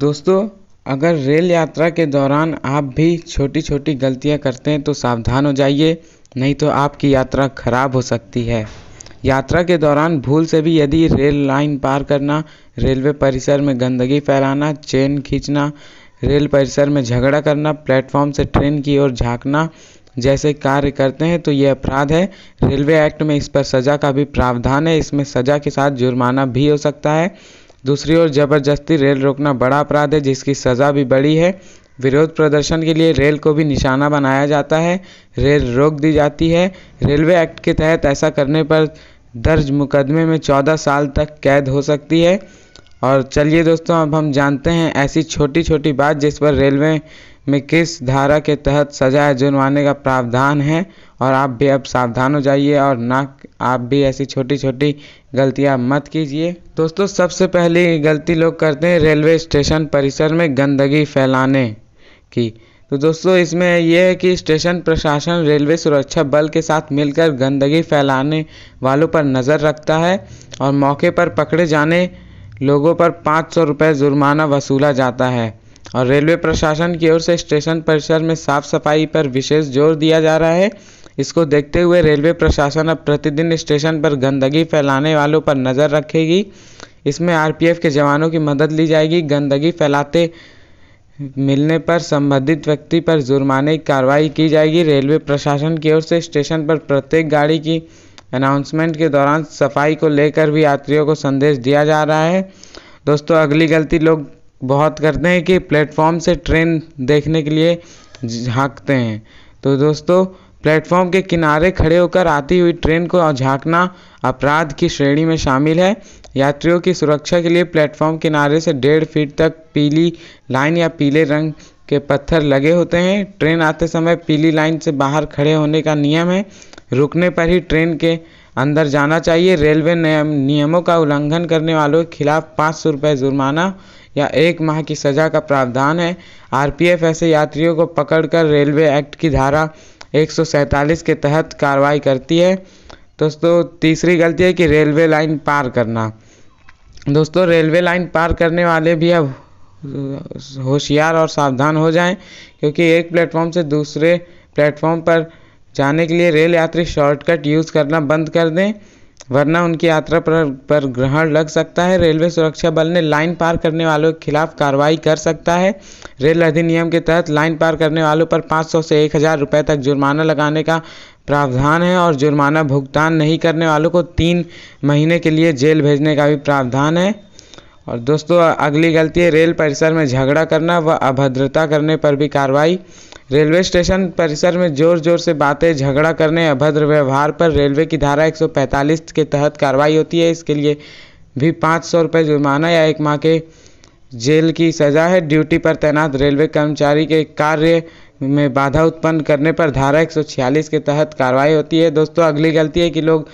दोस्तों अगर रेल यात्रा के दौरान आप भी छोटी छोटी गलतियां करते हैं तो सावधान हो जाइए नहीं तो आपकी यात्रा खराब हो सकती है यात्रा के दौरान भूल से भी यदि रेल लाइन पार करना रेलवे परिसर में गंदगी फैलाना चेन खींचना रेल परिसर में झगड़ा करना प्लेटफॉर्म से ट्रेन की ओर झांकना जैसे कार्य करते हैं तो ये अपराध है रेलवे एक्ट में इस पर सज़ा का भी प्रावधान है इसमें सज़ा के साथ जुर्माना भी हो सकता है दूसरी ओर जबरदस्ती रेल रोकना बड़ा अपराध है जिसकी सज़ा भी बड़ी है विरोध प्रदर्शन के लिए रेल को भी निशाना बनाया जाता है रेल रोक दी जाती है रेलवे एक्ट के तहत ऐसा करने पर दर्ज मुकदमे में चौदह साल तक कैद हो सकती है और चलिए दोस्तों अब हम जानते हैं ऐसी छोटी छोटी बात जिस पर रेलवे में किस धारा के तहत सजा या जुर्माने का प्रावधान है और आप भी अब सावधान हो जाइए और ना आप भी ऐसी छोटी छोटी गलतियां मत कीजिए दोस्तों सबसे पहली गलती लोग करते हैं रेलवे स्टेशन परिसर में गंदगी फैलाने की तो दोस्तों इसमें यह है कि स्टेशन प्रशासन रेलवे सुरक्षा बल के साथ मिलकर गंदगी फैलाने वालों पर नज़र रखता है और मौके पर पकड़े जाने लोगों पर पाँच सौ रुपये जुर्माना वसूला जाता है और रेलवे प्रशासन की ओर से स्टेशन परिसर में साफ सफाई पर विशेष जोर दिया जा रहा है इसको देखते हुए रेलवे प्रशासन अब प्रतिदिन स्टेशन पर गंदगी फैलाने वालों पर नज़र रखेगी इसमें आरपीएफ के जवानों की मदद ली जाएगी गंदगी फैलाते मिलने पर संबंधित व्यक्ति पर जुर्माने की कार्रवाई की जाएगी रेलवे प्रशासन की ओर से स्टेशन पर प्रत्येक गाड़ी की अनाउंसमेंट के दौरान सफाई को लेकर भी यात्रियों को संदेश दिया जा रहा है दोस्तों अगली गलती लोग बहुत करते हैं कि प्लेटफॉर्म से ट्रेन देखने के लिए झाँकते हैं तो दोस्तों प्लेटफॉर्म के किनारे खड़े होकर आती हुई ट्रेन को झांकना अपराध की श्रेणी में शामिल है यात्रियों की सुरक्षा के लिए प्लेटफॉर्म किनारे से डेढ़ फीट तक पीली लाइन या पीले रंग के पत्थर लगे होते हैं ट्रेन आते समय पीली लाइन से बाहर खड़े होने का नियम है रुकने पर ही ट्रेन के अंदर जाना चाहिए रेलवे नियम नियमों का उल्लंघन करने वालों के खिलाफ पाँच सौ रुपये जुर्माना या एक माह की सज़ा का प्रावधान है आरपीएफ ऐसे यात्रियों को पकड़कर रेलवे एक्ट की धारा एक के तहत कार्रवाई करती है दोस्तों तीसरी गलती है कि रेलवे लाइन पार करना दोस्तों रेलवे लाइन पार करने वाले भी अब होशियार और सावधान हो जाएं क्योंकि एक प्लेटफॉर्म से दूसरे प्लेटफॉर्म पर जाने के लिए रेल यात्री शॉर्टकट यूज़ करना बंद कर दें वरना उनकी यात्रा पर पर ग्रहण लग सकता है रेलवे सुरक्षा बल ने लाइन पार करने वालों के खिलाफ कार्रवाई कर सकता है रेल अधिनियम के तहत लाइन पार करने वालों पर 500 से एक हज़ार रुपये तक जुर्माना लगाने का प्रावधान है और जुर्माना भुगतान नहीं करने वालों को तीन महीने के लिए जेल भेजने का भी प्रावधान है और दोस्तों अगली गलती है रेल परिसर में झगड़ा करना व अभद्रता करने पर भी कार्रवाई रेलवे स्टेशन परिसर में जोर जोर से बातें झगड़ा करने अभद्र व्यवहार पर रेलवे की धारा 145 के तहत कार्रवाई होती है इसके लिए भी पाँच सौ रुपये जुर्माना या एक माह के जेल की सज़ा है ड्यूटी पर तैनात रेलवे कर्मचारी के कार्य में बाधा उत्पन्न करने पर धारा 146 के तहत कार्रवाई होती है दोस्तों अगली गलती है कि लोग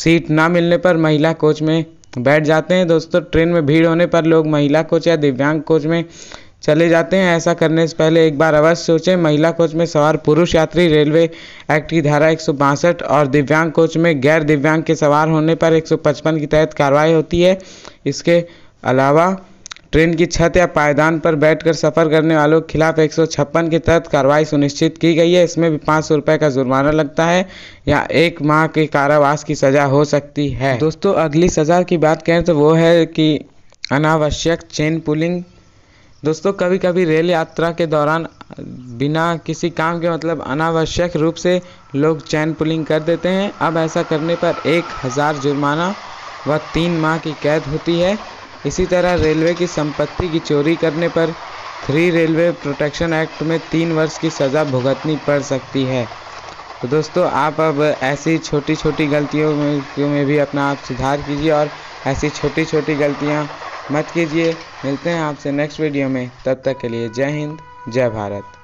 सीट ना मिलने पर महिला कोच में तो बैठ जाते हैं दोस्तों ट्रेन में भीड़ होने पर लोग महिला कोच या दिव्यांग कोच में चले जाते हैं ऐसा करने से पहले एक बार अवश्य सोचें महिला कोच में सवार पुरुष यात्री रेलवे एक्ट की धारा एक और दिव्यांग कोच में गैर दिव्यांग के सवार होने पर 155 के तहत कार्रवाई होती है इसके अलावा ट्रेन की छत या पायदान पर बैठकर सफ़र करने वालों के खिलाफ एक के तहत कार्रवाई सुनिश्चित की गई है इसमें भी पाँच सौ रुपये का जुर्माना लगता है या एक माह के कारावास की सज़ा हो सकती है दोस्तों अगली सज़ा की बात करें तो वो है कि अनावश्यक चेन पुलिंग दोस्तों कभी कभी रेल यात्रा के दौरान बिना किसी काम के मतलब अनावश्यक रूप से लोग चैन पुलिंग कर देते हैं अब ऐसा करने पर एक हज़ार जुर्माना व तीन माह की कैद होती है इसी तरह रेलवे की संपत्ति की चोरी करने पर थ्री रेलवे प्रोटेक्शन एक्ट में तीन वर्ष की सज़ा भुगतनी पड़ सकती है तो दोस्तों आप अब ऐसी छोटी छोटी गलतियों में, में भी अपना आप सुधार कीजिए और ऐसी छोटी छोटी गलतियाँ मत कीजिए मिलते हैं आपसे नेक्स्ट वीडियो में तब तक के लिए जय हिंद जय भारत